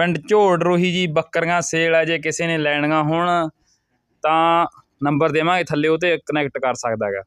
ਪਿੰਡ ਝੋੜ ਰੋਹੀ ਜੀ ਬੱਕਰੀਆਂ ਸੇਲ ਆ ਜੇ ਕਿਸੇ ਨੇ ਲੈਣੀਆਂ ਹੋਣ ਤਾਂ ਨੰਬਰ ਦੇਵਾਂਗੇ ਥੱਲੇ ਉਹ 'ਤੇ ਕਨੈਕਟ ਕਰ ਸਕਦਾ ਹੈਗਾ